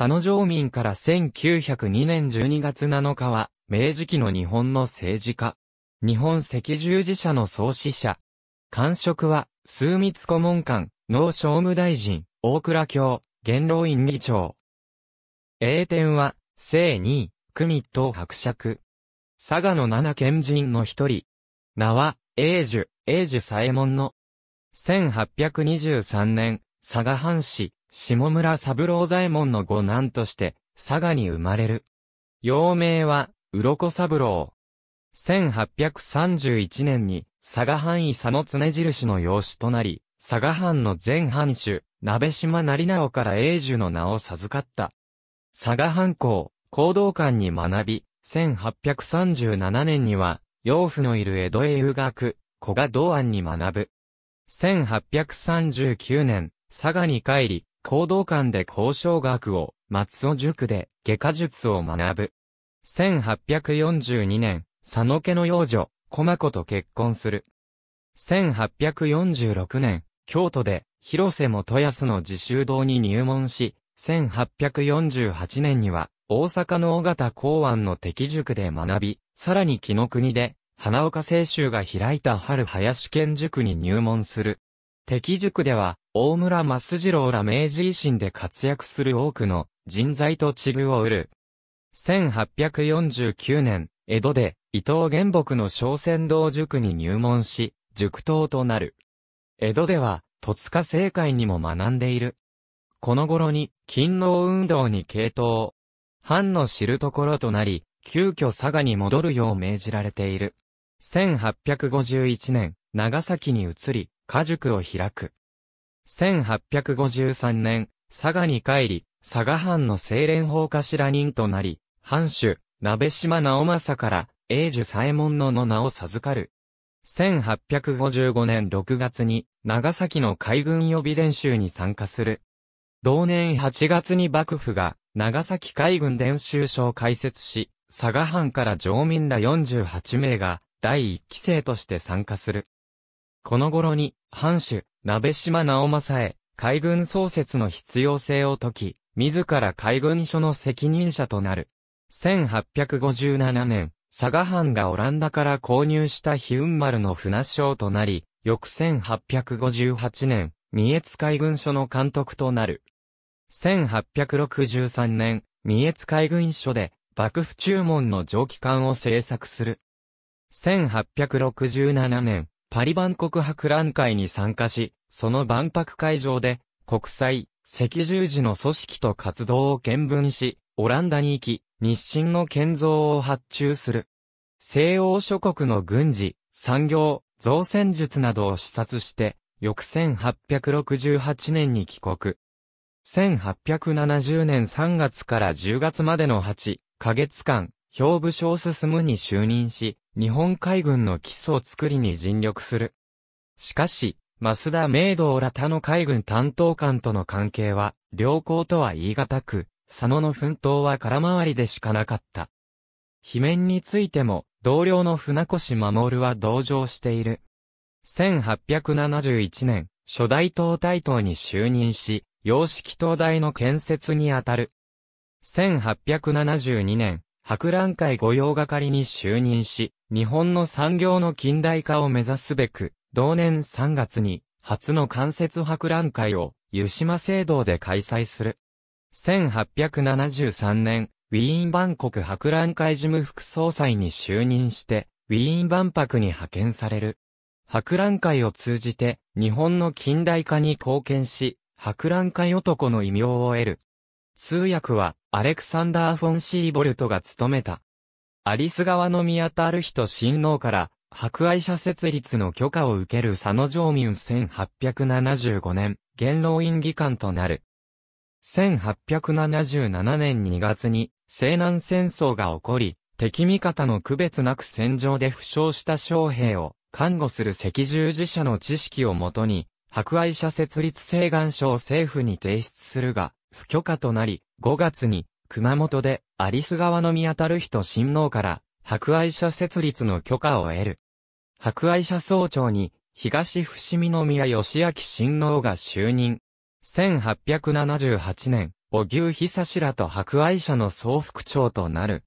佐野城民から1902年12月7日は、明治期の日本の政治家。日本赤十字社の創始者。官職は、枢密顧問官、農商務大臣、大倉卿、元老院議長。英典は、正二、組と伯爵。佐賀の七賢人の一人。名は、英樹、英樹左衛門の。1823年、佐賀藩士、下村三郎左衛門の五男として、佐賀に生まれる。幼名は、鱗三郎。1831年に、佐賀藩医佐野常印の養子となり、佐賀藩の前藩主、鍋島成直から永寿の名を授かった。佐賀藩校、行動館に学び、1837年には、養父のいる江戸へ遊学、古賀道安に学ぶ。1839年、佐賀に帰り、行動館で交渉学を、松尾塾で、外科術を学ぶ。1842年、佐野家の養女、駒子と結婚する。1846年、京都で、広瀬元康の自習堂に入門し、1848年には、大阪の尾形公安の敵塾で学び、さらに木の国で、花岡清州が開いた春林県塾に入門する。敵塾では、大村益次郎ら明治維新で活躍する多くの人材と地遇を売る。1849年、江戸で伊藤玄木の小仙道塾に入門し、塾頭となる。江戸では、戸塚政界にも学んでいる。この頃に、勤労運動に傾倒。藩の知るところとなり、急遽佐賀に戻るよう命じられている。1851年、長崎に移り、家塾を開く。1853年、佐賀に帰り、佐賀藩の清廉法頭人となり、藩主、鍋島直政から、永寿左衛門のの名を授かる。1855年6月に、長崎の海軍予備練習に参加する。同年8月に幕府が、長崎海軍練習所を開設し、佐賀藩から常民ら48名が、第1期生として参加する。この頃に、藩主、鍋島直政へ、海軍創設の必要性を解き、自ら海軍所の責任者となる。1857年、佐賀藩がオランダから購入したヒウン丸の船商となり、翌1858年、三越海軍所の監督となる。1863年、三越海軍所で、幕府注文の蒸気艦を製作する。1867年、パリ万国博覧会に参加し、その万博会場で、国際、赤十字の組織と活動を見分し、オランダに行き、日清の建造を発注する。西欧諸国の軍事、産業、造船術などを視察して、翌1868年に帰国。1870年3月から10月までの8ヶ月間、兵部省進むに就任し、日本海軍の基礎を作りに尽力する。しかし、増田明道ら他の海軍担当官との関係は、良好とは言い難く、佐野の奮闘は空回りでしかなかった。罷免についても、同僚の船越守は同情している。1871年、初代東大党に就任し、洋式東大の建設にあたる。1872年、博覧会御用係に就任し、日本の産業の近代化を目指すべく、同年3月に、初の間接博覧会を、湯島聖堂で開催する。1873年、ウィーン万国博覧会事務副総裁に就任して、ウィーン万博に派遣される。博覧会を通じて、日本の近代化に貢献し、博覧会男の異名を得る。通訳は、アレクサンダー・フォン・シーボルトが務めた。アリス川の宮田ある人親王から、博愛者設立の許可を受ける佐野常民1875年、元老院議官となる。1877年2月に、西南戦争が起こり、敵味方の区別なく戦場で負傷した将兵を、看護する赤十字社の知識をもとに、博愛者設立請願書を政府に提出するが、不許可となり、5月に、熊本で、アリス川の当たる人親王から、博愛社設立の許可を得る。博愛社総長に、東伏見宮義明親王が就任。1878年、小牛久志らと博愛社の総副長となる。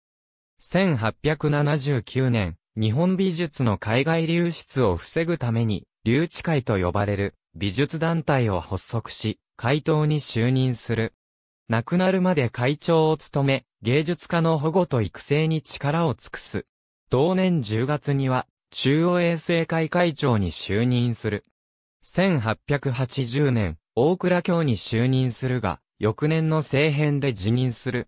1879年、日本美術の海外流出を防ぐために、留置会と呼ばれる美術団体を発足し、会頭に就任する。亡くなるまで会長を務め、芸術家の保護と育成に力を尽くす。同年10月には、中央衛生会会長に就任する。1880年、大倉卿に就任するが、翌年の政変で辞任する。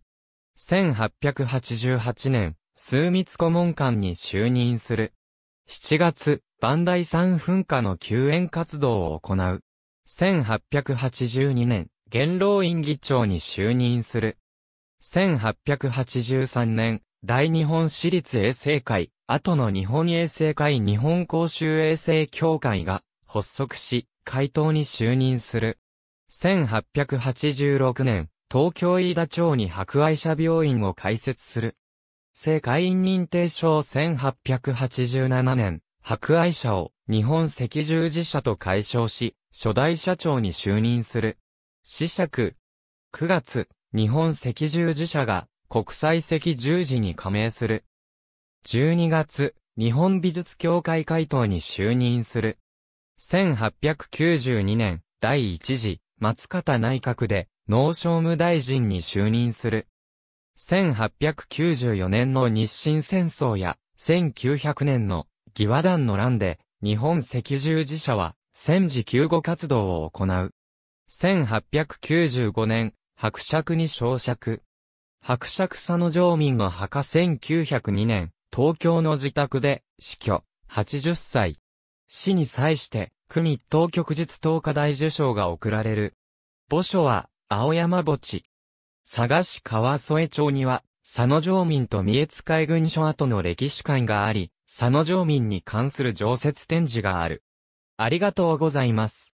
1888年、枢密顧問官に就任する。7月、万代山噴火の救援活動を行う。1882年、元老院議長に就任する。1883年、大日本私立衛生会、後の日本衛生会日本公衆衛生協会が発足し、会頭に就任する。1886年、東京飯田町に博愛者病院を開設する。正会員認定証1887年、博愛者を日本赤十字社と解消し、初代社長に就任する。四尺。9月、日本赤十字社が国際赤十字に加盟する。12月、日本美術協会会頭に就任する。1892年、第1次、松方内閣で、農商務大臣に就任する。1894年の日清戦争や、1900年の、義和団の乱で、日本赤十字社は、戦時救護活動を行う。1895年、伯爵に昇爵。伯爵佐野城民の墓1902年、東京の自宅で、死去、80歳。死に際して、民当局日東科大受賞が贈られる。墓所は、青山墓地。佐賀市川添町には、佐野城民と三重津海軍所跡の歴史館があり、佐野城民に関する常設展示がある。ありがとうございます。